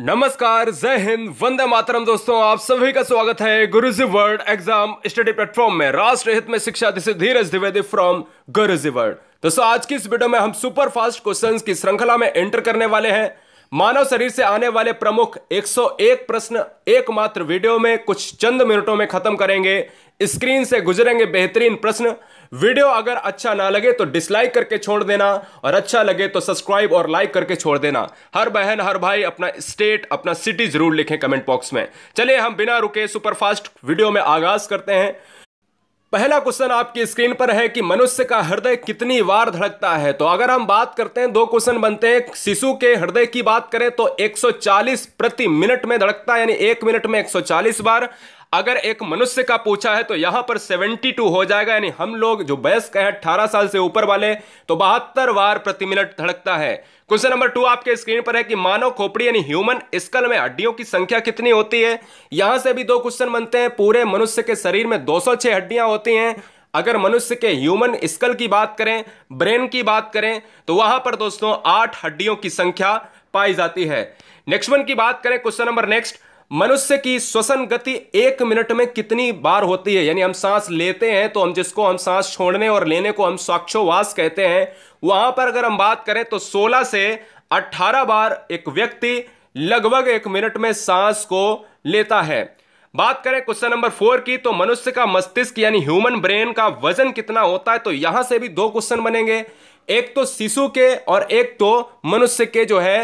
नमस्कार जय हिंद वंदे मातरम दोस्तों आप सभी का स्वागत है Guruji world exam study platform में राष्ट्र हित में शिक्षा दिशे धीरज द्विवेदी फ्रॉम गुरुजी वर्ल्ड दोस्तों आज की इस वीडियो में हम सुपर फास्ट क्वेश्चंस की श्रृंखला में एंटर करने वाले हैं मानव शरीर से आने वाले प्रमुख 101 प्रश्न एकमात्र वीडियो में कुछ चंद मिनटों में खत्म करेंगे स्क्रीन से गुजरेंगे बेहतरीन प्रश्न वीडियो अगर अच्छा ना लगे तो डिसलाइक करके छोड़ देना और अच्छा लगे तो सब्सक्राइब और लाइक करके छोड़ देना हर बहन हर भाई अपना स्टेट अपना सिटी जरूर लिखें कमेंट बॉक्स में चलिए हम बिना रुके सुपरफास्ट वीडियो में आगाज करते हैं पहला क्वेश्चन आपकी स्क्रीन पर है कि मनुष्य का हृदय कितनी बार धड़कता है तो अगर हम बात करते हैं दो क्वेश्चन बनते हैं शिशु के हृदय की बात करें तो 140 प्रति मिनट में धड़कता है यानी एक मिनट में 140 बार अगर एक मनुष्य का पूछा है तो यहां पर 72 हो जाएगा यानी हम लोग जो वयस्क है अठारह साल से ऊपर वाले तो बहत्तर बार प्रति मिनट धड़कता है क्वेश्चन नंबर टू आपके स्क्रीन पर है कि मानव खोपड़ी यानी ह्यूमन स्कल में हड्डियों की संख्या कितनी होती है यहां से भी दो क्वेश्चन बनते हैं पूरे मनुष्य के शरीर में दो हड्डियां होती हैं अगर मनुष्य के ह्यूमन स्कल की बात करें ब्रेन की बात करें तो वहां पर दोस्तों आठ हड्डियों की संख्या पाई जाती है नेक्स्ट वन की बात करें क्वेश्चन नंबर नेक्स्ट मनुष्य की श्वसन गति एक मिनट में कितनी बार होती है यानी हम सांस लेते हैं तो हम जिसको हम सांस छोड़ने और लेने को हम स्वाक्षोवास कहते हैं वहां पर अगर हम बात करें तो 16 से 18 बार एक व्यक्ति लगभग एक मिनट में सांस को लेता है बात करें क्वेश्चन नंबर फोर की तो मनुष्य का मस्तिष्क यानी ह्यूमन ब्रेन का वजन कितना होता है तो यहां से भी दो क्वेश्चन बनेंगे एक तो शिशु के और एक तो मनुष्य के जो है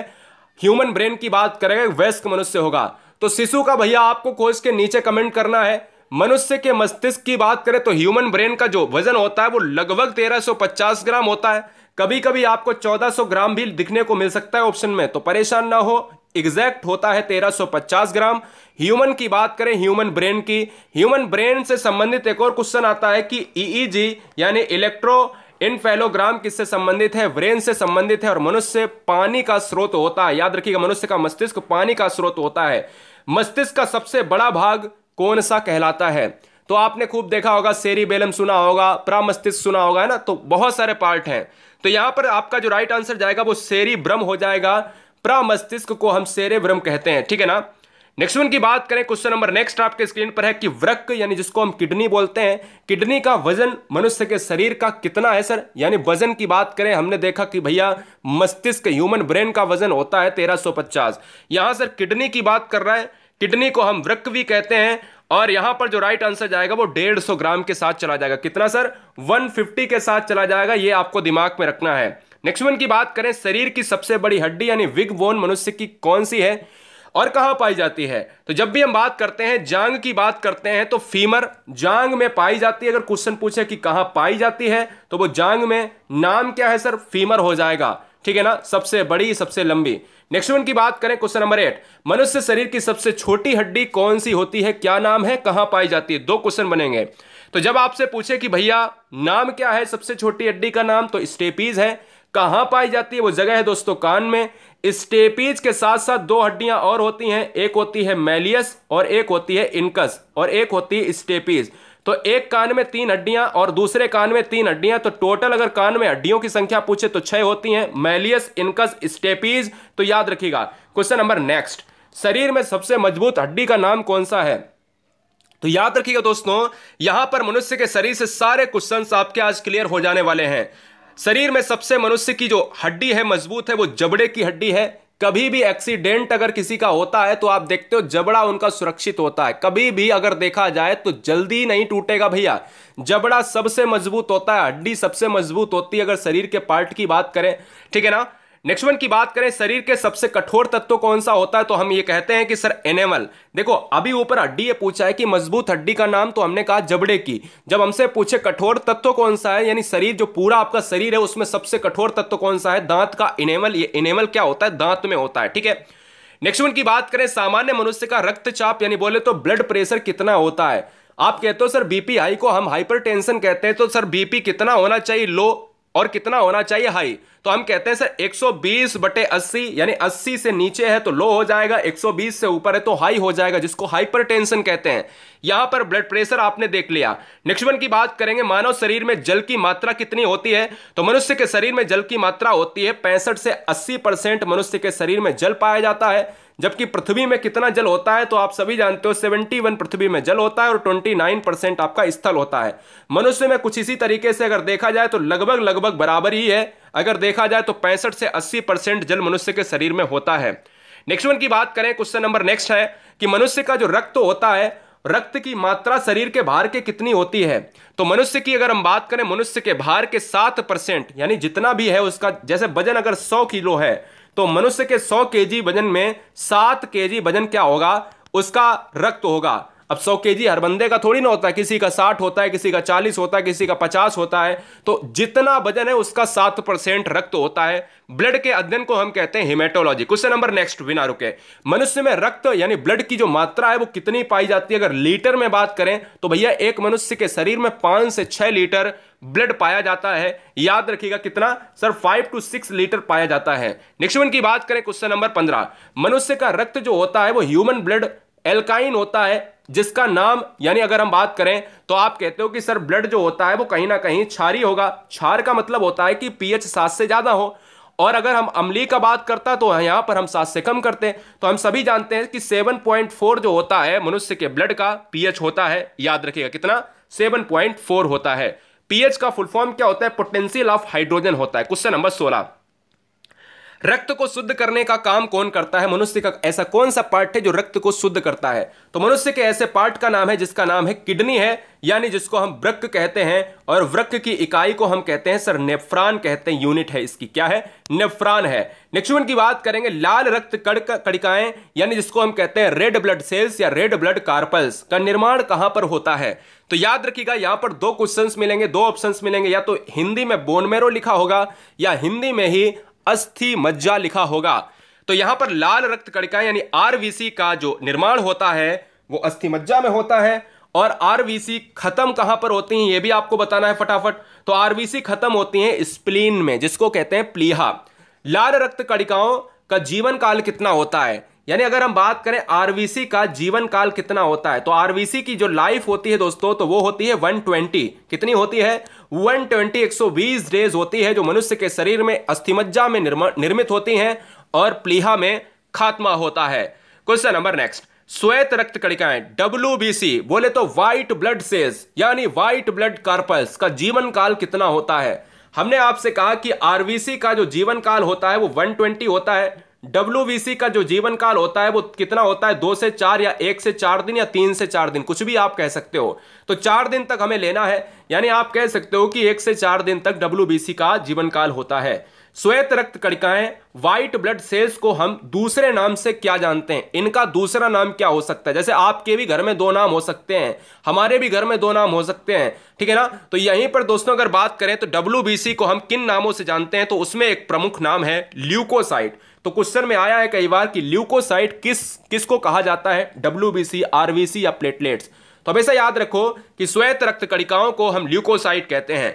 ह्यूमन ब्रेन की बात करेंगे वयस्क मनुष्य होगा तो शिशु का भैया आपको खोज के नीचे कमेंट करना है मनुष्य के मस्तिष्क की बात करें तो ह्यूमन ब्रेन का जो वजन होता है वो लगभग 1350 ग्राम होता है कभी कभी आपको 1400 ग्राम भी दिखने को मिल सकता है ऑप्शन में तो परेशान ना हो एग्जैक्ट होता है 1350 ग्राम ह्यूमन की बात करें ह्यूमन ब्रेन की ह्यूमन ब्रेन से संबंधित एक और क्वेश्चन आता है कि ईईजी e e यानी इलेक्ट्रो इनफेलोग्राम किससे संबंधित है ब्रेन से संबंधित है और मनुष्य पानी का स्रोत होता है याद रखिएगा मनुष्य का मस्तिष्क पानी का स्रोत होता है मस्तिष्क का सबसे बड़ा भाग कौन सा कहलाता है तो आपने खूब देखा होगा सेरी बेलम सुना होगा प्रामस्तिष्क सुना होगा है ना तो बहुत सारे पार्ट हैं तो यहां पर आपका जो राइट आंसर जाएगा वो सेरी भ्रम हो जाएगा प्रामस्तिष्क को हम सेरे भ्रम कहते हैं ठीक है ना नेक्स्ट वन की बात करें क्वेश्चन नंबर नेक्स्ट आपके स्क्रीन पर है कि वृक यानी जिसको हम किडनी बोलते हैं किडनी का वजन मनुष्य के शरीर का कितना है सर यानी वजन की बात करें हमने देखा कि भैया मस्तिष्क ह्यूमन ब्रेन का वजन होता है 1350 यहां सर किडनी की बात कर रहा है किडनी को हम वृक भी कहते हैं और यहां पर जो राइट आंसर जाएगा वो डेढ़ ग्राम के साथ चला जाएगा कितना सर वन के साथ चला जाएगा ये आपको दिमाग में रखना है नेक्स्ट वन की बात करें शरीर की सबसे बड़ी हड्डी यानी विग बोन मनुष्य की कौन सी है और कहाँ पाई जाती है तो जब भी हम बात करते हैं जांग की बात करते हैं तो फीमर जांग में पाई जाती है अगर क्वेश्चन पूछे कि कहाँ पाई जाती है तो वो जांग में नाम क्या है सर फीमर हो जाएगा ठीक है ना सबसे बड़ी सबसे लंबी नेक्स्ट वन की बात करें क्वेश्चन नंबर एट मनुष्य शरीर की सबसे छोटी हड्डी कौन सी होती है क्या नाम है कहां पाई जाती है दो क्वेश्चन बनेंगे तो जब आपसे पूछे कि भैया नाम क्या है सबसे छोटी हड्डी का नाम तो स्टेपीज है कहां पाई जाती है वो जगह है दोस्तों कान में स्टेपीज के साथ साथ दो हड्डियां और होती हैं एक होती है मैलियस और एक होती है इनकस और एक होती है स्टेपीज तो एक कान में तीन हड्डियां और दूसरे कान में तीन हड्डियां तो टोटल अगर कान में हड्डियों की संख्या पूछे तो छह होती हैं मैलियस इनकस स्टेपीज तो याद रखिएगा क्वेश्चन नंबर नेक्स्ट शरीर में सबसे मजबूत हड्डी का नाम कौन सा है तो याद रखिएगा दोस्तों यहां पर मनुष्य के शरीर से सारे क्वेश्चन आपके आज क्लियर हो जाने वाले हैं शरीर में सबसे मनुष्य की जो हड्डी है मजबूत है वो जबड़े की हड्डी है कभी भी एक्सीडेंट अगर किसी का होता है तो आप देखते हो जबड़ा उनका सुरक्षित होता है कभी भी अगर देखा जाए तो जल्दी नहीं टूटेगा भैया जबड़ा सबसे मजबूत होता है हड्डी सबसे मजबूत होती है अगर शरीर के पार्ट की बात करें ठीक है ना नेक्स्ट वन की बात करें शरीर के सबसे कठोर तत्व कौन सा होता है तो हम ये कहते हैं कि सर एनेमल देखो अभी ऊपर हड्डी ये पूछा है कि मजबूत हड्डी का नाम तो हमने कहा जबड़े की जब हमसे पूछे कठोर तत्व कौन सा है यानी शरीर जो पूरा आपका शरीर है उसमें सबसे कठोर तत्व कौन सा है दांत का इनेमल ये इनेमल क्या होता है दांत में होता है ठीक है नेक्स्ट वन की बात करें सामान्य मनुष्य का रक्तचाप यानी बोले तो ब्लड प्रेशर कितना होता है आप कहते हो सर बीपी हाई को हम हाइपरटेंशन कहते हैं तो सर बीपी कितना होना चाहिए लो और कितना होना चाहिए हाई तो हम कहते हैं सर 120 बटे 80 यानी 80 से नीचे है तो लो हो जाएगा 120 से ऊपर है तो हाई हो जाएगा जिसको हाइपरटेंशन कहते हैं यहां पर ब्लड प्रेशर आपने देख लिया नेक्स्ट वन की बात करेंगे मानव शरीर में जल की मात्रा कितनी होती है तो मनुष्य के शरीर में जल की मात्रा होती है पैंसठ से अस्सी मनुष्य के शरीर में जल पाया जाता है जबकि पृथ्वी में कितना जल होता है तो आप सभी जानते हो 71 पृथ्वी में जल होता है और 29 परसेंट आपका स्थल होता है मनुष्य में कुछ इसी तरीके से अगर देखा जाए तो लगभग लगभग बराबर ही है अगर देखा जाए तो पैंसठ से अस्सी परसेंट जल मनुष्य के शरीर में होता है नेक्स्ट वन की बात करें क्वेश्चन नंबर नेक्स्ट है कि मनुष्य का जो रक्त होता है रक्त की मात्रा शरीर के भार के कितनी होती है तो मनुष्य की अगर हम बात करें मनुष्य के भार के सात परसेंट यानी जितना भी है उसका जैसे वजन अगर सौ किलो है तो मनुष्य के सौ के वजन में सात के वजन क्या होगा उसका रक्त होगा अब सौ के हर बंदे का थोड़ी ना होता है किसी का साठ होता है किसी का चालीस होता है किसी का पचास होता है तो जितना वजन है उसका सात परसेंट रक्त होता है ब्लड के अध्ययन को हम कहते हैं हिमेटोलॉजी क्वेश्चन नंबर नेक्स्ट बिना रुके मनुष्य में रक्त यानी ब्लड की जो मात्रा है वो कितनी पाई जाती है अगर लीटर में बात करें तो भैया एक मनुष्य के शरीर में पांच से छह लीटर ब्लड पाया जाता है याद रखिएगा कितना sir five two six litre पाया जाता है नेक्स्ट की बात करें क्वेश्चन नंबर पंद्रह मनुष्य का रक्त जो होता है वो ह्यूमन ब्लड एल्काइन होता है जिसका नाम यानी अगर हम बात करें तो आप कहते हो कि सर ब्लड जो होता है वो कहीं ना कहीं छारी होगा छार का मतलब होता है कि पीएच सात से ज़्यादा हो और अगर हम अम्ली का बात करता तो यहां पर हम सात से कम करते हैं तो हम सभी जानते हैं कि फोर जो होता है मनुष्य के ब्लड का पीएच होता है याद रखिएगा कितना फोर होता है पीएच का फुल फॉर्म क्या होता है पोटेंशियल ऑफ हाइड्रोजन होता है क्वेश्चन नंबर सोलह रक्त को शुद्ध करने का काम कौन करता है मनुष्य का ऐसा कौन सा पार्ट है जो रक्त को शुद्ध करता है तो मनुष्य के ऐसे पार्ट का नाम है जिसका नाम है किडनी है यानी जिसको हम वृक्क कहते हैं और वृक्क की इकाई को हम कहते हैं सर नेफ्रान कहते हैं यूनिट है इसकी क्या है नेफ्रान है नेक्स्ट की बात करेंगे लाल रक्त कड़क कड़िकाएं यानी जिसको हम कहते हैं रेड ब्लड सेल्स या रेड ब्लड कार्पल्स का निर्माण कहां पर होता है तो याद रखिएगा यहां पर दो क्वेश्चंस मिलेंगे दो ऑप्शंस मिलेंगे या तो हिंदी में बोनमेरो लिखा होगा या हिंदी में ही अस्थि मज्जा लिखा होगा तो यहां पर लाल रक्त कणिका यानी आरवीसी का जो निर्माण होता है वो अस्थि मज्जा में होता है और आरवीसी खत्म कहां पर होती हैं ये भी आपको बताना है फटाफट तो आरवीसी खत्म होती हैं स्प्लीन में जिसको कहते हैं प्लीहा लाल रक्त कणिकाओं का जीवन काल कितना होता है यानी अगर हम बात करें आरवीसी का जीवन काल कितना होता है तो आरवीसी की जो लाइफ होती है दोस्तों तो वो होती है 120 कितनी होती है 120 120 डेज होती है जो मनुष्य के शरीर में अस्थिमज्जा में निर्मित होती हैं और प्लीहा में खात्मा होता है क्वेश्चन नंबर नेक्स्ट श्वेत रक्त कणिकाएं डब्ल्यू बोले तो व्हाइट ब्लड सेल्स यानी व्हाइट ब्लड कार्पल्स का जीवन काल कितना होता है हमने आपसे कहा कि आरवीसी का जो जीवन काल होता है वो 120 होता है डब्ल्यू का जो जीवन काल होता है वो कितना होता है दो से चार या एक से चार दिन या तीन से चार दिन कुछ भी आप कह सकते हो तो चार दिन तक हमें लेना है यानी आप कह सकते हो कि एक से चार दिन तक डब्ल्यू का जीवन काल होता है श्वेत रक्त कणिकाएं व्हाइट ब्लड सेल्स को हम दूसरे नाम से क्या जानते हैं इनका दूसरा नाम क्या हो सकता है जैसे आपके भी घर में दो नाम हो सकते हैं हमारे भी घर में दो नाम हो सकते हैं ठीक है ना तो यहीं पर दोस्तों अगर बात करें तो डब्ल्यू को हम किन नामों से जानते हैं तो उसमें एक प्रमुख नाम है ल्यूकोसाइट तो क्वेश्चन में आया है कई बार कि ल्यूकोसाइट किस किस को कहा जाता है डब्ल्यू आरबीसी या प्लेटलेट्स तो हमेशा याद रखो कि श्वेत रक्त कणिकाओं को हम ल्यूकोसाइट कहते हैं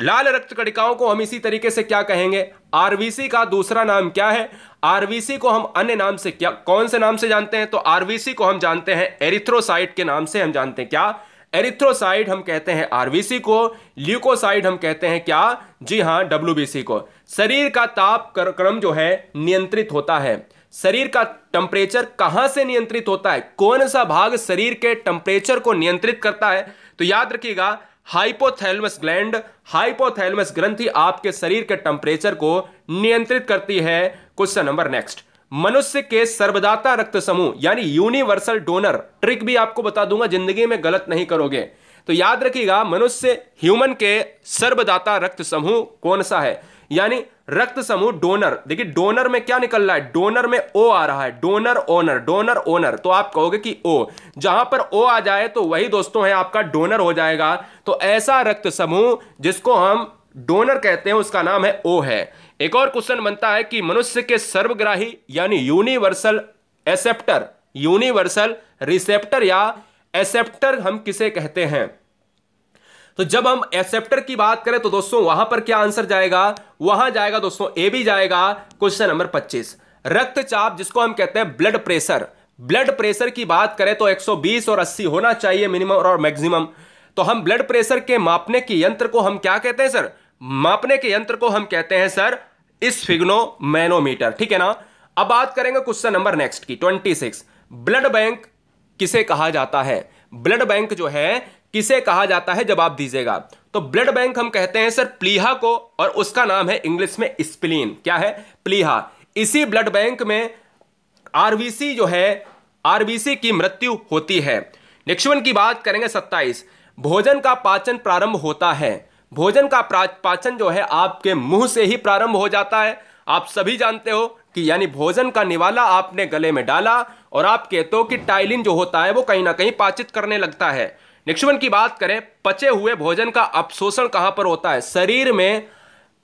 लाल रक्त कणिकाओं को हम इसी तरीके से क्या कहेंगे आरबीसी का दूसरा नाम क्या है आरबीसी को हम अन्य नाम से क्या कौन से नाम से जानते हैं तो आरबीसी को हम जानते हैं एरिथ्रोसाइट के नाम से हम जानते हैं क्या एरिथ्रोसाइड हम कहते हैं आरबीसी को ल्यूकोसाइड हम कहते हैं क्या जी हाँ डब्ल्यूबीसी को शरीर का ताप क्रम जो है नियंत्रित होता है शरीर का टेम्परेचर कहां से नियंत्रित होता है कौन सा भाग शरीर के टेम्परेचर को नियंत्रित करता है तो याद रखिएगा हाइपोथैलमस ग्लैंड हाइपोथैलमस ग्रंथि आपके शरीर के टेम्परेचर को नियंत्रित करती है क्वेश्चन नंबर नेक्स्ट मनुष्य के सर्वदाता रक्त समूह यानी यूनिवर्सल डोनर ट्रिक भी आपको बता दूंगा जिंदगी में गलत नहीं करोगे तो याद रखिएगा मनुष्य ह्यूमन के सर्वदाता रक्त समूह कौन सा है यानी रक्त समूह डोनर देखिए डोनर में क्या निकल रहा है डोनर में ओ आ रहा है डोनर ओनर डोनर ओनर तो आप कहोगे कि ओ जहां पर ओ आ जाए तो वही दोस्तों है आपका डोनर हो जाएगा तो ऐसा रक्त समूह जिसको हम डोनर कहते हैं उसका नाम है ओ है एक और क्वेश्चन बनता है कि मनुष्य के सर्वग्राही यानी यूनिवर्सल एसेप्टर यूनिवर्सल रिसेप्टर या एसेप्टर हम किसे कहते हैं तो जब हम एक्सेप्टर की बात करें तो दोस्तों वहां पर क्या आंसर जाएगा वहां जाएगा दोस्तों ए भी जाएगा क्वेश्चन नंबर पच्चीस रक्तचाप जिसको हम कहते हैं ब्लड प्रेशर ब्लड प्रेशर की बात करें तो 120 और 80 होना चाहिए मिनिमम और मैक्सिमम तो हम ब्लड प्रेशर के मापने के यंत्र को हम क्या कहते हैं सर मापने के यंत्र को हम कहते हैं सर इस फिग्नो मैनोमीटर ठीक है ना अब बात करेंगे क्वेश्चन नंबर नेक्स्ट की 26 ब्लड बैंक किसे कहा जाता है ब्लड बैंक जो है किसे कहा जाता है जवाब दीजिएगा तो ब्लड बैंक हम कहते हैं सर प्लीहा को और उसका नाम है इंग्लिश में स्प्लीन क्या है प्लीहा इसी ब्लड बैंक में आरबीसी जो है आरबीसी की मृत्यु होती है नेक्स्ट वन की बात करेंगे सत्ताईस भोजन का पाचन प्रारंभ होता है भोजन का पाचन जो है आपके मुंह से ही प्रारंभ हो जाता है आप सभी जानते हो कि यानी भोजन का निवाला आपने गले में डाला और आप कहते हो कि टाइलिन जो होता है वो कहीं ना कहीं पाचित करने लगता है नेक्स्ट वन की बात करें पचे हुए भोजन का अवशोषण कहां पर होता है शरीर में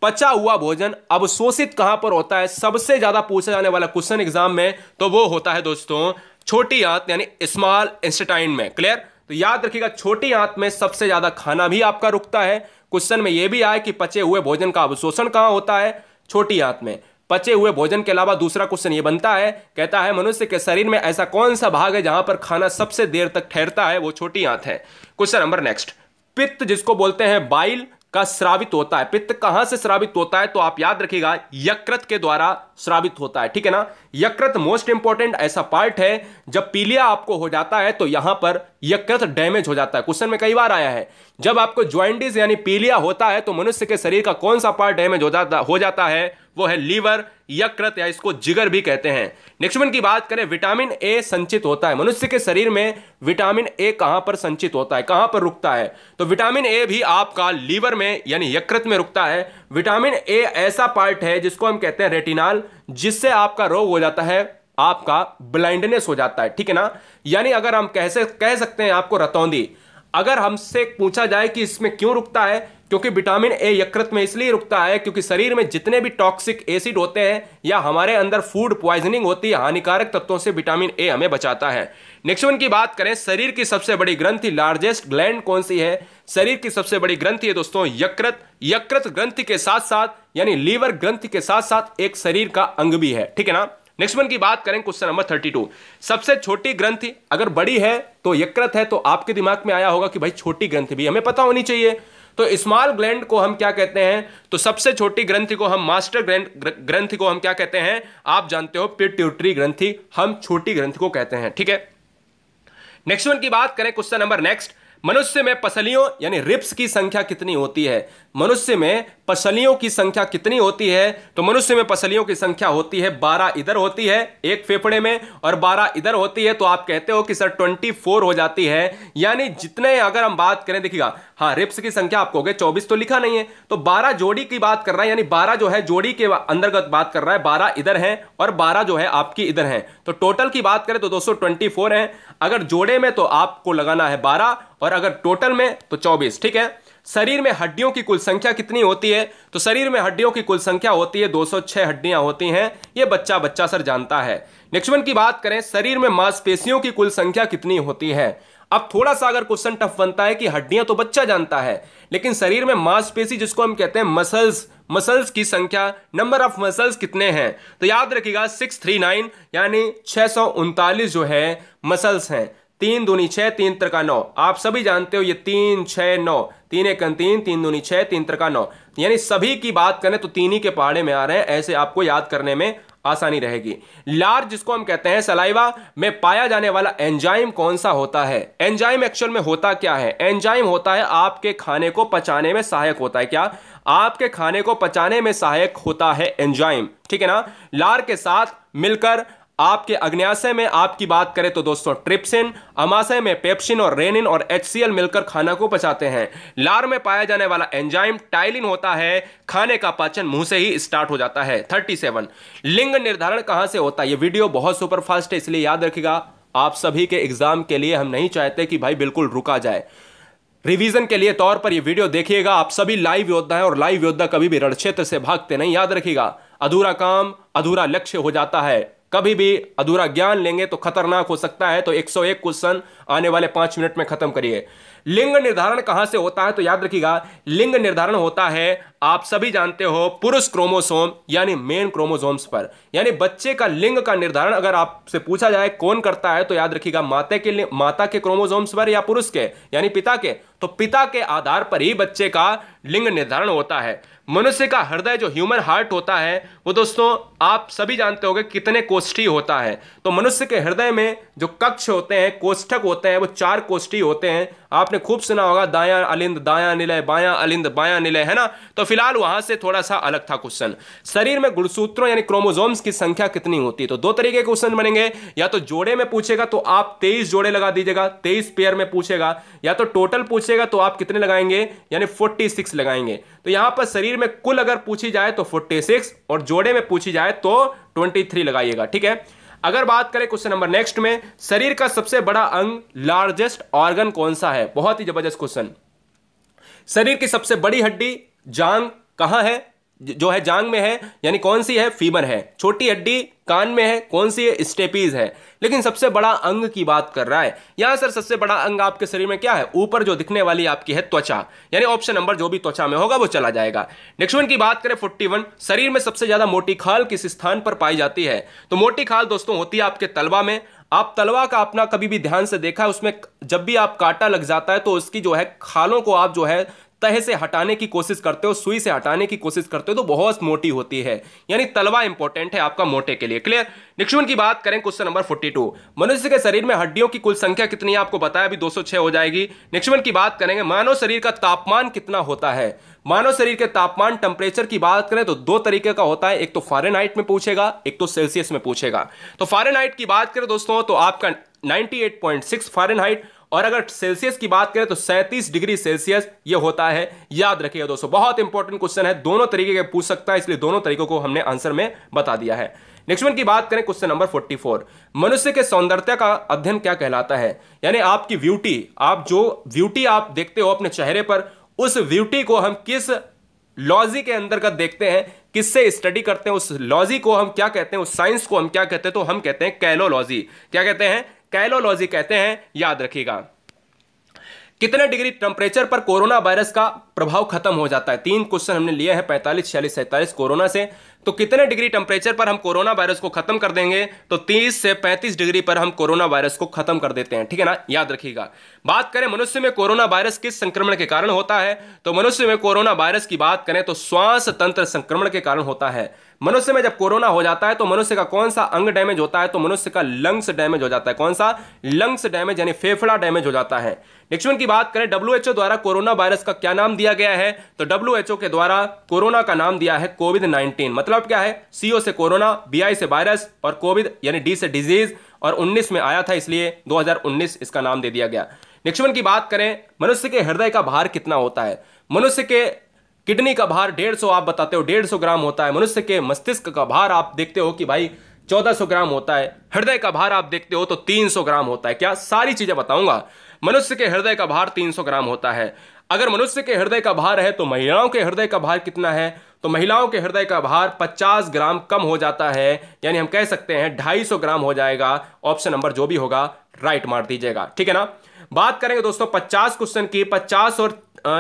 पचा हुआ भोजन अवशोषित कहां पर होता है सबसे ज्यादा पूछा जाने वाला क्वेश्चन एग्जाम में तो वो होता है दोस्तों छोटी आंत यानी स्मॉल इंस्टाइन में क्लियर तो याद रखिएगा छोटी आंत में सबसे ज्यादा खाना भी आपका रुकता है क्वेश्चन में यह भी आए कि पचे हुए भोजन का अवशोषण कहां होता है छोटी आंत में पचे हुए भोजन के अलावा दूसरा क्वेश्चन ये बनता है कहता है मनुष्य के शरीर में ऐसा कौन सा भाग है जहां पर खाना सबसे देर तक ठहरता है वो छोटी आंत है क्वेश्चन नंबर नेक्स्ट पित्त जिसको बोलते हैं बाइल का श्रावित होता है पित्त कहां से श्रावित होता है तो आप याद रखिएगा यकृत के द्वारा श्रावित होता है ठीक है ना यकृत मोस्ट इंपॉर्टेंट ऐसा पार्ट है जब पीलिया आपको हो जाता है तो यहां पर यकृत डैमेज हो जाता है क्वेश्चन में कई बार आया है जब आपको ज्वाइंटिस यानी पीलिया होता है तो मनुष्य के शरीर का कौन सा पार्ट डैमेज हो जाता हो जाता है वो है लीवर यकृत या इसको जिगर भी कहते हैं नेक्स्ट वन की बात करें विटामिन ए संचित होता है मनुष्य के शरीर में विटामिन ए कहां पर संचित होता है कहां पर रुकता है तो विटामिन ए भी आपका लीवर में यानी यकृत में रुकता है विटामिन ए ऐसा पार्ट है जिसको हम कहते हैं रेटिनाल जिससे आपका रोग हो जाता है आपका ब्लाइंडनेस हो जाता है ठीक है ना यानी अगर हम कैसे कह सकते हैं आपको रतौंदी अगर हमसे पूछा जाए कि इसमें क्यों रुकता है क्योंकि विटामिन ए यकृत में इसलिए रुकता है क्योंकि शरीर में जितने भी टॉक्सिक एसिड होते हैं या हमारे अंदर फूड प्वाइजनिंग होती है हानिकारक तत्वों से विटामिन ए हमें बचाता है नेक्स्ट वन की बात करें शरीर की सबसे बड़ी ग्रंथि लार्जेस्ट ग्लैंड कौन सी है शरीर की सबसे बड़ी ग्रंथि है दोस्तों यकृत यकृत ग्रंथि के साथ साथ यानी लीवर ग्रंथि के साथ साथ एक शरीर का अंग भी है ठीक है ना नेक्स्ट वन की बात करें क्वेश्चन नंबर थर्टी टू सबसे छोटी ग्रंथि अगर बड़ी है तो यकृत है तो आपके दिमाग में आया होगा कि भाई छोटी ग्रंथि भी हमें पता होनी चाहिए तो स्मॉल ग्लैंड को हम क्या कहते हैं तो सबसे छोटी ग्रंथि को हम मास्टर ग्रंथि को हम क्या कहते हैं आप जानते हो पिट्यूटरी ग्रंथि हम छोटी ग्रंथि को कहते हैं ठीक है नेक्स्ट वन की बात करें क्वेश्चन नंबर नेक्स्ट मनुष्य में पसलियों यानी रिप्स की संख्या कितनी होती है मनुष्य में पसलियों की संख्या कितनी होती है तो मनुष्य में पसलियों की संख्या होती है बारह इधर होती है एक फेफड़े में और बारह इधर होती है तो आप कहते हो कि सर ट्वेंटी फोर हो जाती है यानी जितने अगर हम बात करें देखिएगा हाँ रिप्स की संख्या आपको हो गई चौबीस तो लिखा नहीं है तो बारह जोड़ी की बात कर रहा है यानी बारह जो है जोड़ी के अंतर्गत बात कर रहा है बारह इधर है और बारह जो है आपकी इधर है तो टोटल की बात करें तो दो सौ ट्वेंटी फोर है अगर जोड़े में तो आपको लगाना है बारह और अगर टोटल में तो चौबीस ठीक है शरीर में हड्डियों की कुल संख्या कितनी होती है तो शरीर में हड्डियों की कुल संख्या होती है छह हड्डियां होती हैं ये बच्चा बच्चा सर जानता है नेक्स्ट वन की बात करें शरीर में मांसपेशियों की कुल संख्या कितनी होती है अब थोड़ा सा अगर क्वेश्चन टफ बनता है कि हड्डियां तो बच्चा जानता है लेकिन शरीर में मांसपेशी जिसको हम कहते हैं मसल्स मसल्स की संख्या नंबर ऑफ मसल्स कितने हैं तो याद रखिएगा सिक्स थ्री नाइन यानी छः जो है मसल्स हैं तीन दूनी छः तीन त्रका नौ आप सभी जानते हो ये तीन छः नौ तीन एक तीन तीन दूनी छः तीन त्रका नौ यानी सभी की बात करें तो तीन ही के पहाड़े में आ रहे हैं ऐसे आपको याद करने में आसानी रहेगी लार जिसको हम कहते हैं सलाइवा में पाया जाने वाला एंजाइम कौन सा होता है एंजाइम एक्चुअल में होता क्या है एंजाइम होता है आपके खाने को पचाने में सहायक होता है क्या आपके खाने को पचाने में सहायक होता है एंजाइम ठीक है ना लार के साथ मिलकर आपके अग्न्याशय में आपकी बात करें तो दोस्तों ट्रिप्सिन अमाशय में पेप्सिन और रेनिन और एच मिलकर खाना को पचाते हैं लार में पाया जाने वाला एंजाइम टाइलिन होता है खाने का पाचन मुंह से ही स्टार्ट हो जाता है 37 लिंग निर्धारण कहां से होता है ये वीडियो बहुत सुपरफास्ट है इसलिए याद रखेगा आप सभी के एग्जाम के लिए हम नहीं चाहते कि भाई बिल्कुल रुका जाए रिवीजन के लिए तौर पर यह वीडियो देखिएगा आप सभी लाइव योद्धा हैं और लाइव योद्धा कभी भी रण से भागते नहीं याद रखिएगा अधूरा काम अधूरा लक्ष्य हो जाता है कभी भी अधूरा ज्ञान लेंगे तो खतरनाक हो सकता है तो 101 क्वेश्चन आने वाले पांच मिनट में खत्म करिए लिंग निर्धारण कहां से होता है तो याद रखिएगा लिंग निर्धारण होता है आप सभी जानते हो पुरुष क्रोमोसोम यानी मेन क्रोमोसोम्स पर यानी बच्चे का लिंग का निर्धारण अगर आपसे पूछा जाए कौन करता है तो याद रखिएगा माता के माता के क्रोमोसोम्स पर या पुरुष के यानी पिता के तो पिता के आधार पर ही बच्चे का लिंग निर्धारण होता है मनुष्य का हृदय जो ह्यूमन हार्ट होता है वो दोस्तों आप सभी जानते होंगे कितने कोष्ठी होता है तो मनुष्य के हृदय में जो कक्ष होते हैं कोष्ठक होते हैं वो चार कोष्ठी होते हैं आपने खूब सुना होगा दाया अलिंद दाया निलय बाया अलिंद बाया निलय है ना तो फिलहाल वहां से थोड़ा सा अलग था क्वेश्चन शरीर में गुणसूत्रों यानी क्रोमोजोम्स की संख्या कितनी होती है तो दो तरीके के क्वेश्चन बनेंगे या तो जोड़े में पूछेगा तो आप तेईस जोड़े लगा दीजिएगा तेईस पेयर में पूछेगा या तो टोटल पूछेगा तो आप कितने लगाएंगे यानी फोर्टी लगाएंगे तो यहां पर शरीर में कुल अगर पूछी जाए तो 46 और जोड़े में पूछी जाए तो 23 लगाइएगा ठीक है अगर बात करें क्वेश्चन नंबर नेक्स्ट में शरीर का सबसे बड़ा अंग लार्जेस्ट ऑर्गन कौन सा है बहुत ही जबरदस्त क्वेश्चन शरीर की सबसे बड़ी हड्डी जांग कहां है जो है जांग में है यानी कौन सी है फीमर है छोटी हड्डी कान में है कौन सी है स्टेपीज है लेकिन सबसे बड़ा अंग की बात कर रहा है यहां सर सबसे बड़ा अंग आपके शरीर में क्या है ऊपर जो दिखने वाली आपकी है त्वचा यानी ऑप्शन नंबर जो भी त्वचा में होगा वो चला जाएगा नेक्स्ट वन की बात करें 41 शरीर में सबसे ज्यादा मोटी खाल किस स्थान पर पाई जाती है तो मोटी खाल दोस्तों होती है आपके तलवा में आप तलवा का अपना कभी भी ध्यान से देखा है उसमें जब भी आप कांटा लग जाता है तो उसकी जो है खालों को आप जो है तह से हटाने की कोशिश करते हो सुई से हटाने की कोशिश करते हो तो बहुत मोटी होती है यानी तलवा इंपॉर्टेंट है आपका मोटे के लिए क्लियर नेक्स्ट की बात करें क्वेश्चन नंबर 42 मनुष्य के शरीर में हड्डियों की कुल संख्या कितनी है आपको बताया अभी 206 हो जाएगी नेक्स्ट की बात करेंगे मानव शरीर का तापमान कितना होता है मानव शरीर के तापमान टेम्परेचर की बात करें तो दो तरीके का होता है एक तो फॉरन में पूछेगा एक तो सेल्सियस में पूछेगा तो फॉरन की बात करें दोस्तों तो आपका 98.6 फारेनहाइट और अगर सेल्सियस की बात करें तो सैंतीस डिग्री सेल्सियस ये होता है याद रखिएगा दोस्तों बहुत इंपॉर्टेंट क्वेश्चन है दोनों तरीके के पूछ सकता है इसलिए दोनों तरीकों को हमने आंसर में बता दिया है नेक्स्ट वन की बात करें क्वेश्चन नंबर 44 मनुष्य के सौंदर्य का अध्ययन क्या कहलाता है यानी आपकी ब्यूटी आप जो ब्यूटी आप देखते हो अपने चेहरे पर उस ब्यूटी को हम किस लॉजी के अंतर्गत देखते हैं किससे स्टडी करते हैं उस लॉजी को हम क्या कहते हैं उस साइंस को हम क्या कहते हैं तो हम कहते हैं कैलोलॉजी क्या कहते हैं कैलोलॉजी कहते हैं याद रखिएगा कितने डिग्री टेम्परेचर पर कोरोना वायरस का प्रभाव खत्म हो जाता है तीन क्वेश्चन हमने लिए हैं पैंतालीस छियालीस सैंतालीस कोरोना से तो कितने डिग्री टेम्परेचर पर हम कोरोना वायरस को खत्म कर देंगे तो 30 से 35 डिग्री पर हम कोरोना वायरस को खत्म कर देते हैं ठीक है ना याद रखिएगा बात करें मनुष्य में कोरोना वायरस किस संक्रमण के कारण होता है तो मनुष्य में कोरोना वायरस की बात करें तो श्वास तंत्र संक्रमण के कारण होता है मनुष्य में जब कोरोना हो जाता है तो मनुष्य का कौन सा अंग डैमेज होता है तो मनुष्य का लंग्स डैमेज हो जाता है कौन सा लंग्स डैमेज यानी फेफड़ा डैमेज हो जाता है नेक्स्ट वन की बात करें डब्ल्यू द्वारा कोरोना वायरस का क्या नाम दिया गया है तो डब्ल्यू के द्वारा कोरोना का नाम दिया है कोविड नाइनटीन मतलब क्या है सीओ से कोरोना बी से वायरस और कोविड यानी डी से डिजीज और 19 में आया था इसलिए 2019 इसका नाम दे दिया गया नेक्स्ट वन की बात करें मनुष्य के हृदय का भार कितना होता है मनुष्य के किडनी का भार 150 आप बताते हो 150 ग्राम होता है मनुष्य के मस्तिष्क का भार आप देखते हो कि भाई 1400 ग्राम होता है हृदय का भार आप देखते हो तो 300 ग्राम होता है क्या सारी चीजें बताऊंगा मनुष्य के हृदय का भार 300 ग्राम होता है अगर मनुष्य के हृदय का भार है तो महिलाओं के हृदय का भार कितना है तो महिलाओं के हृदय का भार 50 ग्राम कम हो जाता है यानी हम कह सकते हैं 250 ग्राम हो जाएगा ऑप्शन नंबर जो भी होगा राइट मार दीजिएगा ठीक है ना बात करेंगे दोस्तों पचास क्वेश्चन की पचास और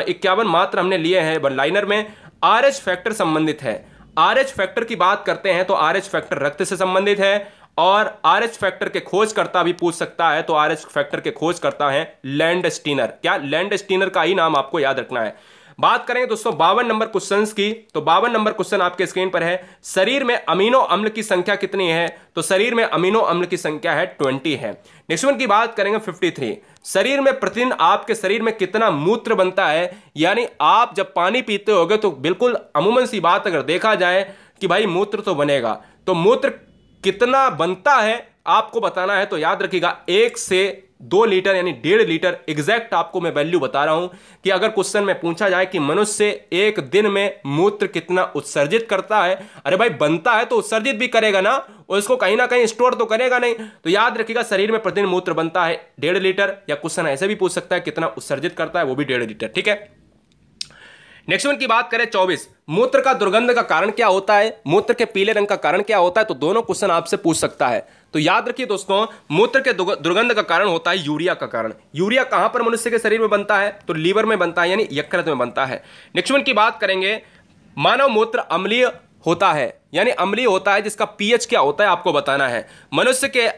इक्यावन मात्र हमने लिए हैं वन लाइनर में आर एच फैक्टर संबंधित है आर एच फैक्टर की बात करते हैं तो आर एच फैक्टर रक्त से संबंधित है और आर एच फैक्टर के खोजकर्ता भी पूछ सकता है तो आर एच फैक्टर के खोजकर्ता है लैंड स्टीनर क्या लैंड स्टीनर का ही नाम आपको याद रखना है बात करें दोस्तों बावन नंबर क्वेश्चन की तो बावन नंबर क्वेश्चन आपके स्क्रीन पर है शरीर में अमीनो अम्ल की संख्या कितनी है तो शरीर में अमीनो अम्ल की संख्या है ट्वेंटी है नेक्स्ट वन की बात करेंगे फिफ्टी थ्री शरीर में प्रतिदिन आपके शरीर में कितना मूत्र बनता है यानी आप जब पानी पीते हो तो बिल्कुल अमूमन सी बात अगर देखा जाए कि भाई मूत्र तो बनेगा तो मूत्र कितना बनता है आपको बताना है तो याद रखिएगा एक से दो लीटर यानी डेढ़ लीटर एग्जैक्ट आपको मैं वैल्यू बता रहा हूं कि अगर क्वेश्चन में पूछा जाए कि मनुष्य एक दिन में मूत्र कितना उत्सर्जित करता है अरे भाई बनता है तो उत्सर्जित भी करेगा ना और इसको कहीं ना कहीं स्टोर तो करेगा नहीं तो याद रखिएगा शरीर में प्रतिदिन मूत्र बनता है डेढ़ लीटर या क्वेश्चन ऐसे भी पूछ सकता है कितना उत्सर्जित करता है वो भी डेढ़ लीटर ठीक है नेक्स्ट वन की बात करें चौबीस मूत्र का दुर्गंध का कारण क्या होता है मूत्र के पीले रंग का कारण क्या होता है तो दोनों क्वेश्चन आपसे पूछ सकता है तो याद रखिए दोस्तों मूत्र के दुर्गंध का कारण होता है यूरिया का कारण यूरिया कहां पर मनुष्य के शरीर में बनता है तो लीवर में बनता है यानी यकृत में बनता है नेक्स्ट वन की बात करेंगे मानव मूत्र अम्लीय होता है यानी अम्लीय होता है जिसका पीएच क्या होता है आपको बताना है मनुष्य के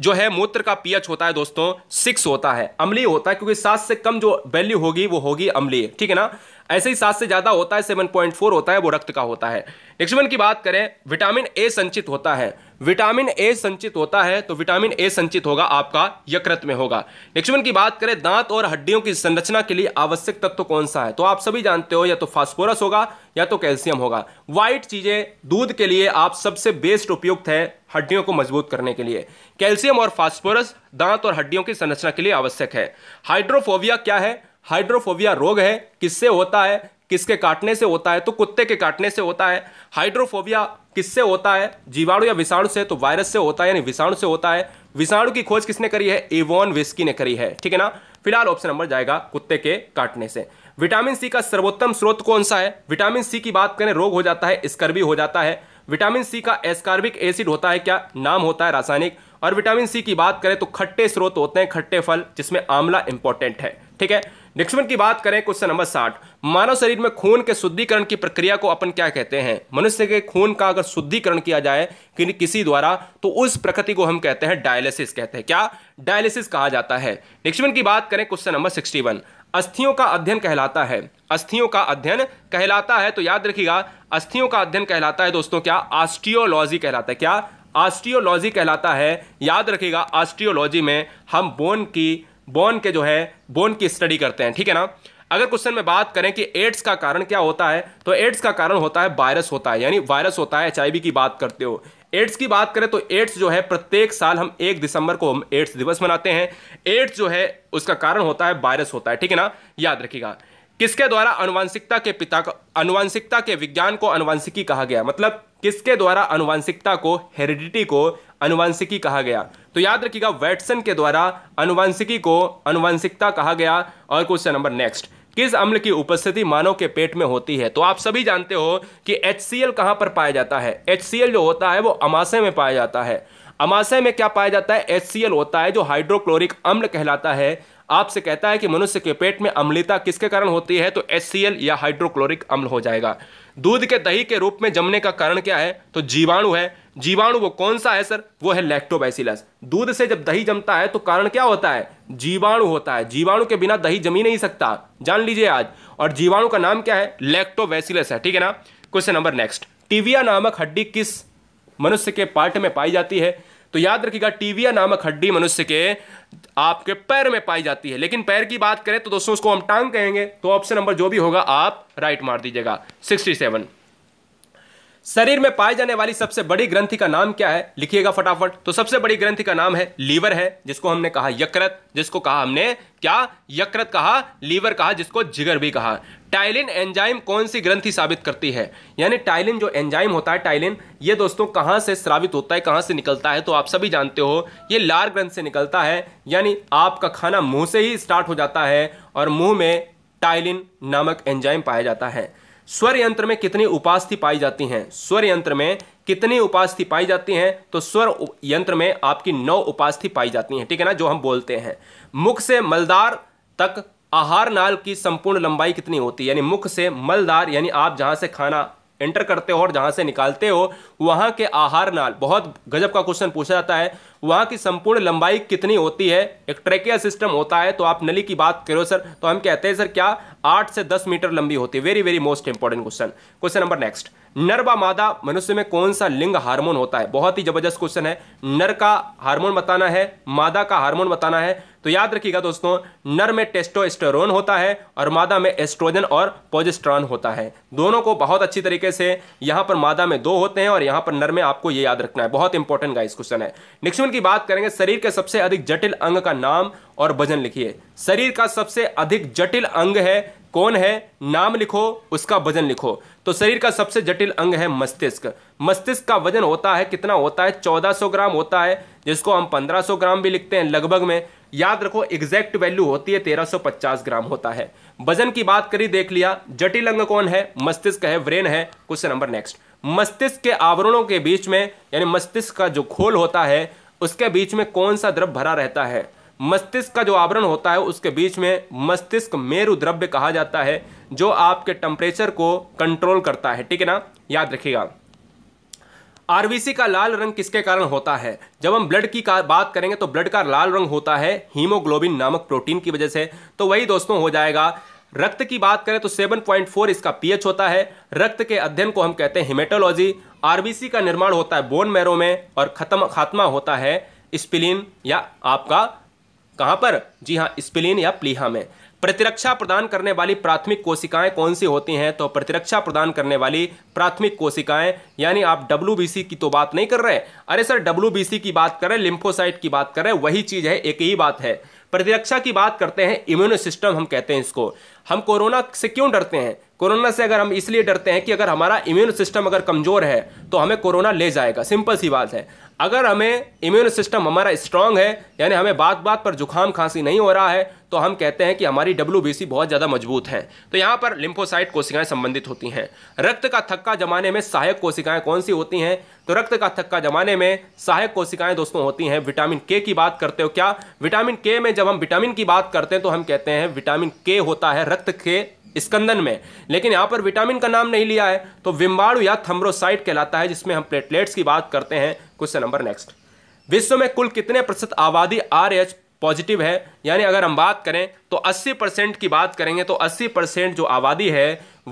जो है मूत्र का पीएच होता है दोस्तों सिक्स होता है अम्लीय होता है क्योंकि सात से कम जो वैल्यू होगी वो होगी अम्लीय ठीक है ना ऐसे ही सात से ज़्यादा होता है सेवन पॉइंट फोर होता है वो रक्त का होता है नेक्स्ट वन की बात करें विटामिन ए संचित होता है विटामिन ए संचित होता है तो विटामिन ए संचित होगा आपका यकृत में होगा नेक्स्ट वन की बात करें दांत और हड्डियों की संरचना के लिए आवश्यक तत्व कौन सा है तो आप सभी जानते हो या तो फास्फोरस होगा या तो कैल्शियम होगा व्हाइट चीज़ें दूध के लिए आप सबसे बेस्ट उपयुक्त है हड्डियों को मजबूत करने के लिए कैल्शियम और फास्फोरस दांत और हड्डियों की संरचना के लिए आवश्यक है हाइड्रोफोबिया क्या है हाइड्रोफोबिया रोग है किससे होता है किसके काटने से होता है तो कुत्ते के काटने से होता है हाइड्रोफोबिया किससे होता है जीवाणु या विषाणु से तो वायरस से होता है यानी विषाणु से होता है विषाणु की खोज किसने करी है एवॉन विस्की ने करी है ठीक है ना फिलहाल ऑप्शन नंबर जाएगा कुत्ते के काटने से विटामिन सी का सर्वोत्तम स्रोत कौन सा है विटामिन सी की बात करें रोग हो जाता है स्कर्बी हो जाता है विटामिन सी का एस्कार्बिक एसिड होता है क्या नाम होता है रासायनिक और विटामिन सी की बात करें तो खट्टे स्रोत होते हैं खट्टे फल जिसमें आंवला इंपॉर्टेंट है ठीक है नेक्स्ट की बात करें क्वेश्चन नंबर साठ मानव शरीर में खून के शुद्धिकरण की प्रक्रिया को अपन क्या कहते हैं मनुष्य के खून का अगर शुद्धिकरण किया जाए कि किसी द्वारा तो उस प्रकृति को हम कहते हैं डायलिसिस कहते हैं क्या डायलिसिस कहा जाता है नेक्स्ट वन की बात करें क्वेश्चन नंबर सिक्सटी अस्थियों का अध्ययन कहलाता है अस्थियों का अध्ययन कहलाता है तो याद रखिएगा अस्थियों का अध्ययन कहलाता है दोस्तों क्या आस्टियोलॉजी कहलाता है क्या आस्टियोलॉजी कहलाता है याद रखिएगा आस्टियोलॉजी में हम बोन की बोन के जो है बोन की स्टडी करते हैं ठीक है ना अगर क्वेश्चन में बात करें कि एड्स का कारण क्या होता है तो एड्स का कारण होता है वायरस होता है यानी वायरस होता है एच की बात करते हो एड्स की बात करें तो एड्स जो है प्रत्येक साल हम एक दिसंबर को हम एड्स दिवस मनाते हैं एड्स जो है उसका कारण होता है वायरस होता है ठीक है ना याद रखिएगा किसके द्वारा अनुवांशिकता के पिता को अनुवांशिकता के विज्ञान को अनुवांशिकी कहा गया मतलब किसके द्वारा अनुवांशिकता को हेरिडिटी को अनुवांशिकी कहा गया तो याद रखिएगा वेटसन के द्वारा अनुवांशिकी को अनुवांशिकता कहा गया और क्वेश्चन नंबर नेक्स्ट किस अम्ल की उपस्थिति मानव के पेट में होती है तो आप सभी जानते हो कि एच सी एल पर पाया जाता है एच सी एल जो होता है वो अमाशय में पाया जाता है अमाशय में क्या पाया जाता है एच सी एल होता है जो हाइड्रोक्लोरिक अम्ल कहलाता है आपसे कहता है कि मनुष्य के पेट में अम्लता किसके कारण होती है तो एस या हाइड्रोक्लोरिक अम्ल हो जाएगा दूध के दही के रूप में जमने का कारण क्या है तो जीवाणु है जीवाणु वो कौन सा है सर वो है लैक्टोबैसिलस दूध से जब दही जमता है तो कारण क्या होता है जीवाणु होता है जीवाणु के बिना दही जमी नहीं सकता जान लीजिए आज और जीवाणु का नाम क्या है लैक्टोबैसिलस है ठीक है ना क्वेश्चन नंबर नेक्स्ट टिविया नामक हड्डी किस मनुष्य के पार्ट में पाई जाती है तो याद रखिएगा टीविया नामक हड्डी मनुष्य के आपके पैर में पाई जाती है लेकिन पैर की बात करें तो दोस्तों उसको हम टांग कहेंगे तो ऑप्शन नंबर जो भी होगा आप राइट मार दीजिएगा सिक्सटी सेवन शरीर में पाए जाने वाली सबसे बड़ी ग्रंथि का नाम क्या है लिखिएगा फटाफट तो सबसे बड़ी ग्रंथि का नाम है लीवर है जिसको हमने कहा यकृत जिसको कहा हमने क्या यकृत कहा लीवर कहा जिसको जिगर भी कहा टाइलिन एंजाइम कौन सी ग्रंथि साबित करती है यानी टाइलिन जो एंजाइम होता है टाइलिन ये दोस्तों कहाँ से स्रावित होता है कहाँ से निकलता है तो आप सभी जानते हो ये लार ग्रंथ से निकलता है यानी आपका खाना मुंह से ही स्टार्ट हो जाता है और मुंह में टाइलिन नामक एंजाइम पाया जाता है स्वर यंत्र में कितनी उपास्थि पाई जाती हैं स्वर यंत्र में कितनी उपास्थि पाई जाती हैं तो स्वर यंत्र में आपकी नौ उपास्थि पाई जाती हैं ठीक है ना जो हम बोलते हैं मुख से मलदार तक आहार नाल की संपूर्ण लंबाई कितनी होती है यानी मुख से मलदार यानी आप जहाँ से खाना एंटर करते हो और जहाँ से निकालते हो वहाँ के आहार नाल बहुत गजब का क्वेश्चन पूछा जाता है वहाँ की संपूर्ण लंबाई कितनी होती है एक ट्रेकिया सिस्टम होता है तो आप नली की बात करो सर तो हम कहते हैं सर क्या आठ से दस मीटर लंबी होती है very very most important question question number next नर व मादा मनुष्य में कौन सा लिंग हार्मोन होता है बहुत ही जबरदस्त क्वेश्चन है नर का हार्मोन बताना है मादा का हार्मोन बताना है तो याद रखिएगा दोस्तों नर में टेस्टोस्टेरोन होता है और मादा में एस्ट्रोजन और पोजेस्ट्रॉन होता है दोनों को बहुत अच्छी तरीके से यहां पर मादा में दो होते हैं और यहां पर नर में आपको यह याद रखना है बहुत इंपॉर्टेंट गाइस क्वेश्चन है नेक्स्ट वजन की बात करेंगे शरीर के सबसे अधिक जटिल अंग का नाम और वजन लिखिए शरीर का सबसे अधिक जटिल अंग है कौन है नाम लिखो उसका वजन लिखो तो शरीर का सबसे जटिल अंग है मस्तिष्क मस्तिष्क का वजन होता है कितना होता है 1400 ग्राम होता है जिसको हम 1500 ग्राम भी लिखते हैं लगभग में याद रखो एग्जैक्ट वैल्यू होती है 1350 ग्राम होता है वजन की बात करी देख लिया जटिल अंग कौन है मस्तिष्क है ब्रेन है क्वेश्चन नंबर नेक्स्ट मस्तिष्क के आवरणों के बीच में यानी मस्तिष्क का जो खोल होता है उसके बीच में कौन सा द्रव्य भरा रहता है मस्तिष्क का जो आवरण होता है उसके बीच में मस्तिष्क मेरु द्रव्य कहा जाता है जो आपके टेम्परेचर को कंट्रोल करता है ठीक है ना याद रखिएगा आरबीसी का लाल रंग किसके कारण होता है जब हम ब्लड की बात करेंगे तो ब्लड का लाल रंग होता है हीमोग्लोबिन नामक प्रोटीन की वजह से तो वही दोस्तों हो जाएगा रक्त की बात करें तो 7.4 इसका पीएच होता है रक्त के अध्ययन को हम कहते हैं हिमेटोलॉजी आरबीसी का निर्माण होता है बोन मैरो में और खत्म खात्मा होता है स्पिलिन या आपका कहां पर जी हाँ स्पिलिन या प्लीहा में प्रतिरक्षा प्रदान करने वाली प्राथमिक कोशिकाएं कौन सी होती हैं तो प्रतिरक्षा प्रदान करने वाली प्राथमिक कोशिकाएं यानी आप डब्ल्यू की तो बात नहीं कर रहे अरे सर डब्ल्यू की बात कर रहे लिम्फोसाइट की बात कर रहे वही चीज़ है एक ही बात है प्रतिरक्षा की बात करते हैं इम्यून सिस्टम हम कहते हैं इसको हम कोरोना से क्यों डरते हैं कोरोना से अगर हम इसलिए डरते हैं कि अगर हमारा इम्यून सिस्टम अगर कमज़ोर है तो हमें कोरोना ले जाएगा सिंपल सी बात है अगर हमें इम्यून सिस्टम हमारा स्ट्रांग है यानी हमें बात बात पर जुकाम खांसी नहीं हो रहा है तो हम कहते हैं कि हमारी डब्ल्यू बहुत ज़्यादा मजबूत हैं तो यहाँ पर लिम्फोसाइट कोशिकाएँ संबंधित होती हैं रक्त का थक्का जमाने में सहायक कोशिकाएँ कौन सी होती हैं तो रक्त का थक्का जमाने में सहायक कोशिकाएँ दोस्तों होती हैं विटामिन के की बात करते हो क्या विटामिन के में जब हम विटामिन की बात करते हैं तो हम कहते हैं विटामिन के होता है रक्त के स्कंदन में लेकिन यहाँ पर विटामिन का नाम नहीं लिया है तो विम्बाड़ू या थम्ब्रोसाइट कहलाता है जिसमें हम प्लेटलेट्स की बात करते हैं क्वेश्चन नंबर नेक्स्ट विश्व में कुल कितने प्रतिशत आबादी आर एच पॉजिटिव है यानी अगर हम बात करें तो 80 परसेंट की बात करेंगे तो 80 परसेंट जो आबादी है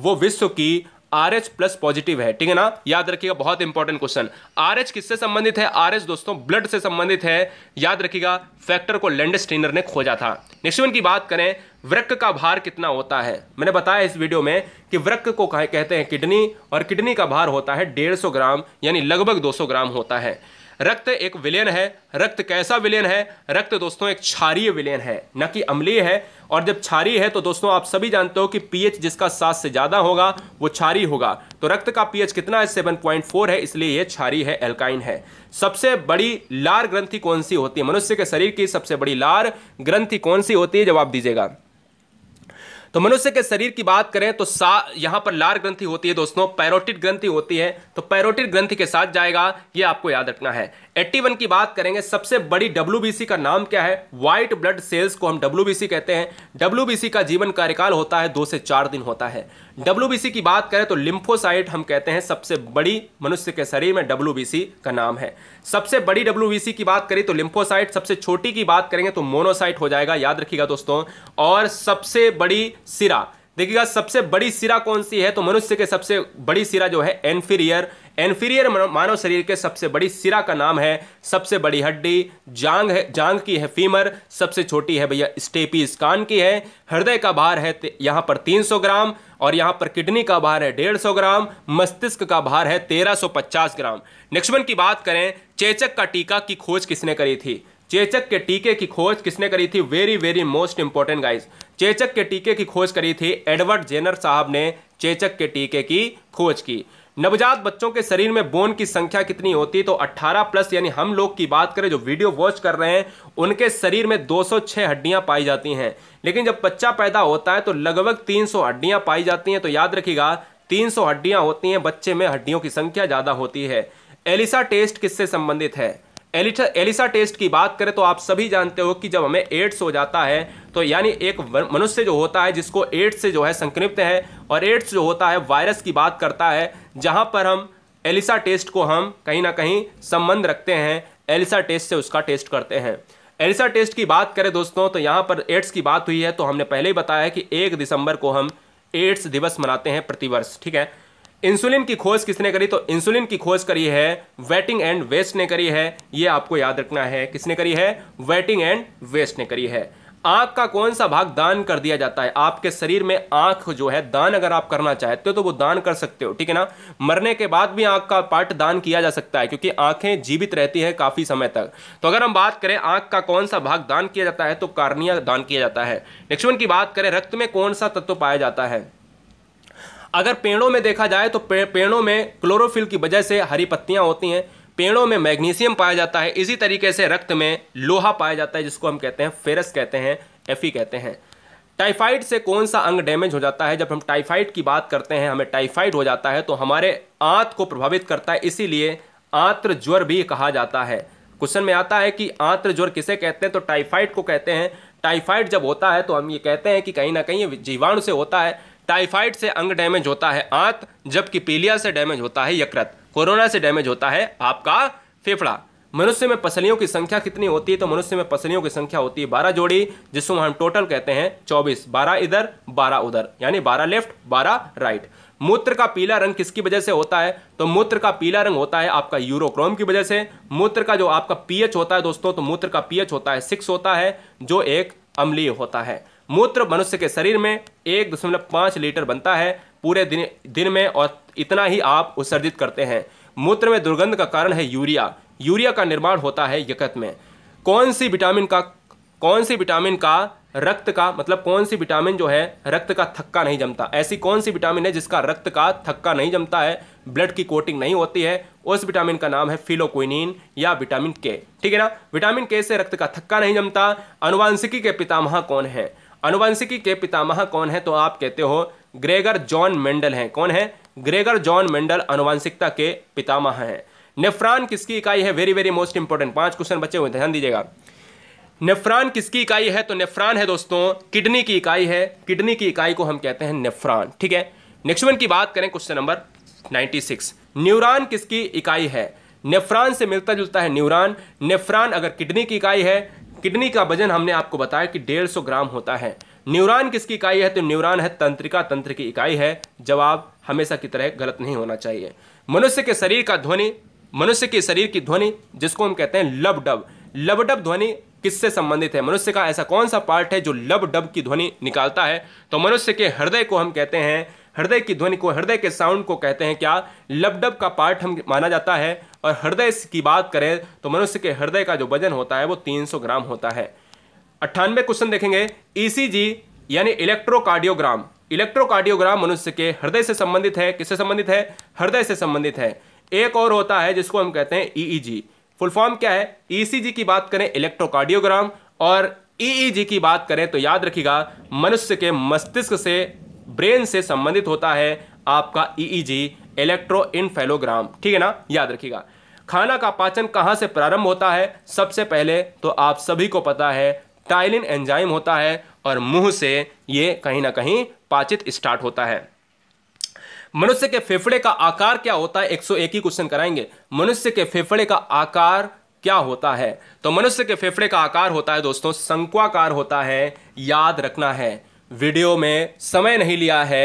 वो विश्व की आर एच प्लस पॉजिटिव है ठीक है ना याद रखिएगा बहुत इंपॉर्टेंट क्वेश्चन आर एच किससे संबंधित है आर एच दोस्तों ब्लड से संबंधित है याद रखिएगा फैक्टर को लैंड ने खोजा था नेक्स्ट वन की बात करें वृक्क का भार कितना होता है मैंने बताया इस वीडियो में कि वृक्क को कहते हैं किडनी और किडनी का भार होता है 150 ग्राम यानी लगभग 200 ग्राम होता है रक्त एक विलयन है रक्त कैसा विलयन है रक्त दोस्तों एक क्षारीय विलयन है न कि अम्लीय है और जब क्षारीय है तो दोस्तों आप सभी जानते हो कि पीएच जिसका सात से ज़्यादा होगा वो क्षारीय होगा तो रक्त का पीएच कितना है सेवन पॉइंट फोर है इसलिए ये क्षारीय है एल्काइन है सबसे बड़ी लार ग्रंथि कौन सी होती है मनुष्य के शरीर की सबसे बड़ी लार ग्रंथि कौन सी होती है जवाब दीजिएगा तो मनुष्य के शरीर की बात करें तो सा यहां पर लार ग्रंथि होती है दोस्तों पैरोटिड ग्रंथि होती है तो पैरोटिड ग्रंथि के साथ जाएगा ये आपको याद रखना है 81 की बात करेंगे सबसे बड़ी डब्ल्यू का नाम क्या है व्हाइट ब्लड सेल्स को हम डब्ल्यू कहते हैं डब्ल्यू का जीवन कार्यकाल होता है दो से चार दिन होता है डब्ल्यू की बात करें तो लिम्फोसाइट हम कहते हैं सबसे बड़ी मनुष्य के शरीर में डब्ल्यू का नाम है सबसे बड़ी डब्ल्यू की बात करें तो लिम्फोसाइट सबसे छोटी की बात करेंगे तो मोनोसाइट हो जाएगा याद रखिएगा दोस्तों और सबसे बड़ी सिरा देखिएगा सबसे बड़ी सिरा कौन सी है तो मनुष्य के सबसे बड़ी सिरा जो है एनफीरियर एनफीरियर मानव शरीर के सबसे बड़ी सिरा का नाम है सबसे बड़ी हड्डी जांग है जांग की है फीमर सबसे छोटी है भैया स्टेपीज कान की है हृदय का भार है यहाँ पर 300 ग्राम और यहाँ पर किडनी का भार है 150 ग्राम मस्तिष्क का भार है 1350 ग्राम नेक्स्ट वन की बात करें चेचक का टीका की खोज किसने करी थी चेचक के टीके की खोज किसने करी थी very very most important guys चेचक के टीके की खोज करी थी एडवर्ड जेनर साहब ने चेचक के टीके की खोज की नवजात बच्चों के शरीर में बोन की संख्या कितनी होती तो 18 प्लस यानी हम लोग की बात करें जो वीडियो वॉच कर रहे हैं उनके शरीर में 206 हड्डियां पाई जाती हैं लेकिन जब बच्चा पैदा होता है तो लगभग 300 हड्डियां पाई जाती हैं तो याद रखिएगा 300 हड्डियां होती हैं बच्चे में हड्डियों की संख्या ज़्यादा होती है एलिसा टेस्ट किससे संबंधित है एलिसा एलिसा टेस्ट की बात करें तो आप सभी जानते हो कि जब हमें एड्स हो जाता है तो यानी एक मनुष्य जो होता है जिसको एड्स से जो है संक्रमित है और एड्स जो होता है वायरस की बात करता है जहाँ पर हम एलिसा टेस्ट को हम कहीं ना कहीं संबंध रखते हैं एलिसा टेस्ट से उसका टेस्ट करते हैं एलिसा टेस्ट की बात करें दोस्तों तो यहाँ पर एड्स की बात हुई है तो हमने पहले ही बताया कि एक दिसंबर को हम एड्स दिवस मनाते हैं प्रतिवर्ष ठीक है इंसुलिन की खोज किसने करी तो इंसुलिन की खोज करी है वेटिंग एंड वेस्ट ने करी है ये आपको याद रखना है किसने करी है वेटिंग एंड वेस्ट ने करी है आंख का कौन सा भाग दान कर दिया जाता है आपके शरीर में आंख जो है दान अगर आप करना चाहते हो तो वो दान कर सकते हो ठीक है ना मरने के बाद भी आंख का पार्ट दान किया जा सकता है क्योंकि आंखें जीवित रहती है काफी समय तक तो अगर हम बात करें आंख का कौन सा भाग दान किया जाता है तो कार्निया दान किया जाता है नेक्स्ट वन की बात करें रक्त में कौन सा तत्व पाया जाता है अगर पेड़ों में देखा जाए तो पे, पेड़ों में क्लोरोफिल की वजह से हरी पत्तियाँ होती हैं पेड़ों में मैग्नीशियम पाया जाता है इसी तरीके से रक्त में लोहा पाया जाता है जिसको हम कहते हैं फेरस कहते हैं एफी कहते हैं टाइफाइड से कौन सा अंग डैमेज हो जाता है जब हम टाइफाइड की बात करते हैं हमें टाइफाइड हो जाता है तो हमारे आंत को प्रभावित करता है इसीलिए आंत्र ज्वर भी कहा जाता है क्वेश्चन में आता है कि आंत्र ज्वर किसे कहते हैं तो टाइफाइड को कहते हैं टाइफाइड जब होता है तो हम ये कहते हैं कि कहीं ना कहीं जीवाणु से होता है टाइफाइड से अंग डैमेज होता है आंत जबकि पीलिया से डैमेज होता है यकृत कोरोना से डैमेज होता है आपका फेफड़ा मनुष्य में पसलियों की संख्या कितनी होती है तो मनुष्य में पसलियों की संख्या होती है बारह जोड़ी जिसको हम टोटल कहते हैं चौबीस बारह इधर बारह उधर यानी बारह लेफ्ट बारह राइट मूत्र का पीला रंग किसकी वजह से होता है तो मूत्र का पीला रंग होता है आपका यूरोक्रोम की वजह से मूत्र का जो आपका पीएच होता है दोस्तों तो मूत्र का पीएच होता है सिक्स होता है जो एक अम्लीय होता है मूत्र मनुष्य के शरीर में एक दशमलव पाँच लीटर बनता है पूरे दिन दिन में और इतना ही आप उत्सर्जित करते हैं मूत्र में दुर्गंध का कारण है यूरिया यूरिया का निर्माण होता है यकत में कौन सी विटामिन का कौन सी विटामिन का रक्त का मतलब कौन सी विटामिन जो है रक्त का थक्का नहीं जमता ऐसी कौन सी विटामिन है जिसका रक्त का थक्का नहीं जमता है ब्लड की कोटिंग नहीं होती है उस विटामिन का नाम है फिलोक्विनिन या विटामिन के ठीक है ना विटामिन के से रक्त का थक्का नहीं जमता अनुवांशिकी के पितामह कौन है अनुवंशिकी के पितामह कौन है तो आप कहते हो ग्रेगर जॉन मेंडल हैं कौन है ग्रेगर जॉन मेंडल अनुवंशिकता के पितामह हैं नेफ्रान किसकी इकाई है वेरी वेरी मोस्ट इंपॉर्टेंट पांच क्वेश्चन बचे हुए ध्यान दीजिएगा नेफ्रान किसकी इकाई है तो नेफ्रान है दोस्तों किडनी की इकाई है किडनी की इकाई को हम कहते हैं नेफ्रान ठीक है नेक्स्ट वन की बात करें क्वेश्चन नंबर 96 न्यूरॉन किसकी इकाई है नेफ्रान से मिलता जुलता है न्यूरॉन नेफ्रान अगर किडनी की इकाई है किडनी का वजन हमने आपको बताया कि डेढ़ सौ ग्राम होता है न्यूरॉन किसकी इकाई है तो न्यूरॉन है तंत्रिका तंत्र की इकाई है जवाब हमेशा की तरह गलत नहीं होना चाहिए मनुष्य के शरीर का ध्वनि मनुष्य के शरीर की ध्वनि जिसको हम कहते हैं लब डब लब डब ध्वनि किससे संबंधित है मनुष्य का ऐसा कौन सा पार्ट है जो लब डब की ध्वनि निकालता है तो मनुष्य के हृदय को हम कहते हैं हृदय की ध्वनि को हृदय के साउंड को कहते हैं क्या लबडब का पार्ट हम माना जाता है और हृदय की बात करें तो मनुष्य के हृदय का जो वजन होता है वो 300 ग्राम होता है अट्ठानवे क्वेश्चन देखेंगे ईसीजी e यानी इलेक्ट्रोकार्डियोग्राम इलेक्ट्रोकार्डियोग्राम मनुष्य के हृदय से संबंधित है किससे संबंधित है हृदय से संबंधित है एक और होता है जिसको हम कहते हैं ईईजी फुल फॉर्म क्या है ईसीजी e की बात करें इलेक्ट्रोकार्डियोग्राम और ईईजी e की बात करें तो याद रखिएगा मनुष्य के मस्तिष्क से ब्रेन से संबंधित होता है आपका ईईजी इलेक्ट्रो इनफेलोग्राम ठीक है ना याद रखिएगा खाना का पाचन कहाँ से प्रारंभ होता है सबसे पहले तो आप सभी को पता है टाइलिन एंजाइम होता है और मुंह से ये कहीं ना कहीं पाचित स्टार्ट होता है मनुष्य के फेफड़े का आकार क्या होता है 101 ही क्वेश्चन कराएंगे मनुष्य के फेफड़े का आकार क्या होता है तो मनुष्य के फेफड़े का आकार होता है दोस्तों शंक्वाकार होता है याद रखना है वीडियो में समय नहीं लिया है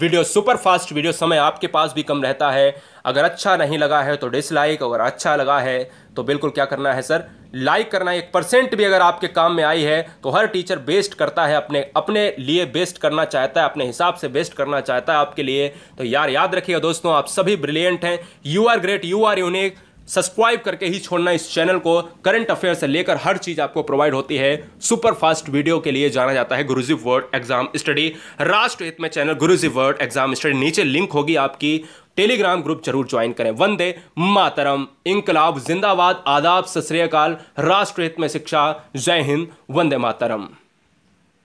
वीडियो सुपर फास्ट वीडियो समय आपके पास भी कम रहता है अगर अच्छा नहीं लगा है तो डिसलाइक अगर अच्छा लगा है तो बिल्कुल क्या करना है सर लाइक करना एक परसेंट भी अगर आपके काम में आई है तो हर टीचर बेस्ट करता है अपने अपने लिए बेस्ट करना चाहता है अपने हिसाब से बेस्ट करना चाहता है आपके लिए तो यार याद रखिएगा दोस्तों आप सभी ब्रिलियंट हैं you are great you are unique subscribe करके ही छोड़ना इस चैनल को करंट अफेयर से लेकर हर चीज़ आपको प्रोवाइड होती है सुपर फास्ट वीडियो के लिए जाना जाता है गुरुजी वर्ड एग्जाम स्टडी राष्ट्र हित में channel Guruji world exam study नीचे लिंक होगी आपकी टेलीग्राम ग्रुप जरूर ज्वाइन करें वंदे मातरम इंकलाब जिंदाबाद आदाब राष्ट्र हित में शिक्षा जय हिंद वंदे मातरम